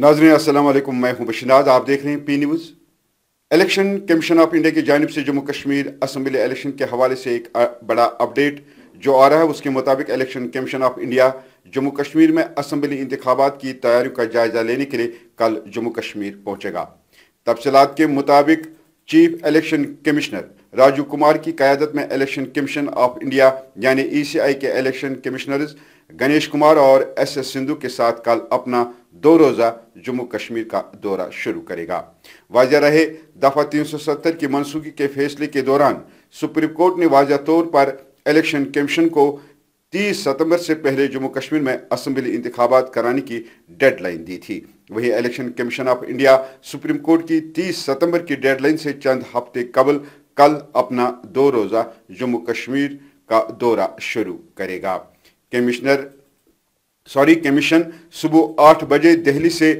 नाजन असलम मैं हूं बशनाज आप देख रहे हैं P News election commission of India की जानब से जम्मू कश्मीर असम्बली इलेक्शन के हवाले से एक बड़ा अपडेट जो आ रहा है उसके मुताबिक election commission of India Jammu Kashmir में असम्बली इंतबात की तैयारियों का जायजा लेने के लिए कल जम्मू कश्मीर पहुँचेगा तफसलत के मुताबिक chief election commissioner Raju Kumar की क्यादत में इलेक्शन कमीशन ऑफ इंडिया यानी ईसीआई e के इलेक्शन कमिश्नर्स गणेश कुमार और एस एस सिंधु के साथ कल अपना दो रोज़ा जम्मू कश्मीर का दौरा शुरू करेगा वाजह रहे दफ़ा 370 की मनसूखी के फैसले के दौरान सुप्रीम कोर्ट ने वाजह तौर पर इलेक्शन कमीशन को 30 सितंबर से पहले जम्मू कश्मीर में असम्बली इंतबात कराने की डेडलाइन दी थी वहीं election commission of India supreme court की 30 सितंबर की डेडलाइन से चंद हफ्ते कबल कल अपना दो रोज़ा जम्मू कश्मीर का दौरा शुरू करेगा कमिश्नर सॉरी कमीशन सुबह आठ बजे दिल्ली से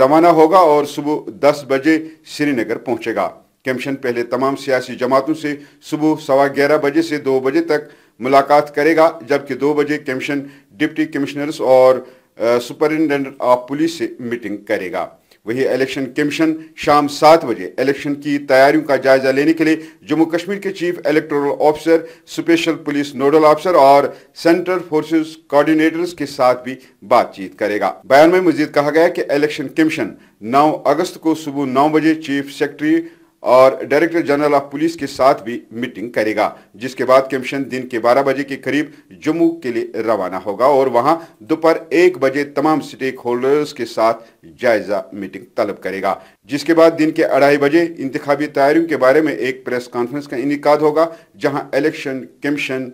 रवाना होगा और सुबह दस बजे श्रीनगर पहुंचेगा कमीशन पहले तमाम सियासी जमातों से सुबह सवा ग्यारह बजे से दो बजे तक मुलाकात करेगा जबकि दो बजे कमीशन डिप्टी कमिश्नर्स और सुपरिटेंडेंट ऑफ पुलिस से मीटिंग करेगा वही इलेक्शन कमीशन शाम सात बजे इलेक्शन की तैयारियों का जायजा लेने के लिए जम्मू कश्मीर के chief electoral officer special police nodal officer और सेंट्रल फोर्सेस कोऑर्डिनेटर्स के साथ भी बातचीत करेगा बयान में मजीद कहा गया कि इलेक्शन कमीशन 9 अगस्त को सुबह नौ बजे चीफ सेक्रेटरी और डायरेक्टर जनरल ऑफ पुलिस के साथ भी मीटिंग करेगा जिसके बाद कमीशन दिन के 12 बजे के करीब जम्मू के लिए रवाना होगा और वहां दोपहर एक बजे तमाम स्टेक होल्डर्स के साथ जायजा मीटिंग तलब करेगा जिसके बाद दिन के अढ़ाई बजे इंतबी तैयारियों के बारे में एक प्रेस कॉन्फ्रेंस का इनका होगा जहाँ इलेक्शन कमीशन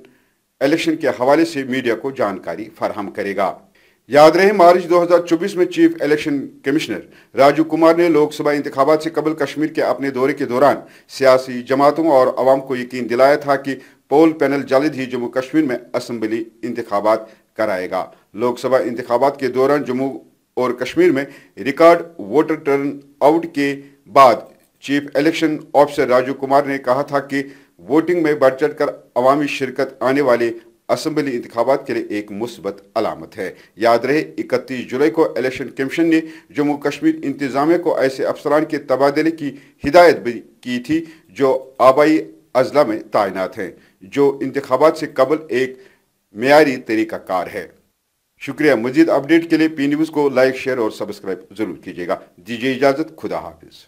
इलेक्शन के हवाले से मीडिया को जानकारी फराहम करेगा याद रहे मार्च 2024 में chief election commissioner Raju Kumar ने लोकसभा इंतबात से कबल कश्मीर के अपने दौरे के दौरान सियासी जमातों और आवाम को यकीन दिलाया था कि पोल पैनल जल्द ही जम्मू कश्मीर में असम्बली इंतबात कराएगा लोकसभा इंतबात के दौरान जम्मू और कश्मीर में रिकॉर्ड वोटर टर्न आउट के बाद chief election officer Raju Kumar ने कहा था कि वोटिंग में बढ़ चढ़ कर अवामी शिरकत आने वाले असम्बली इंतबात के लिए एक मुस्बत अलामत है याद रहे इकतीस जुलाई को इलेक्शन कमीशन ने जम्मू कश्मीर इंतजामिया को ऐसे अफसरान के तबादले की हिदायत भी की थी जो आबाई अजला में तैनात हैं जो इंतबात से कबल एक मीरी तरीक़ाकार है शुक्रिया मजीद अपडेट के लिए पी न्यूज़ को लाइक शेयर और सब्सक्राइब ज़रूर कीजिएगा दीजिए इजाज़त खुदा हाफिज़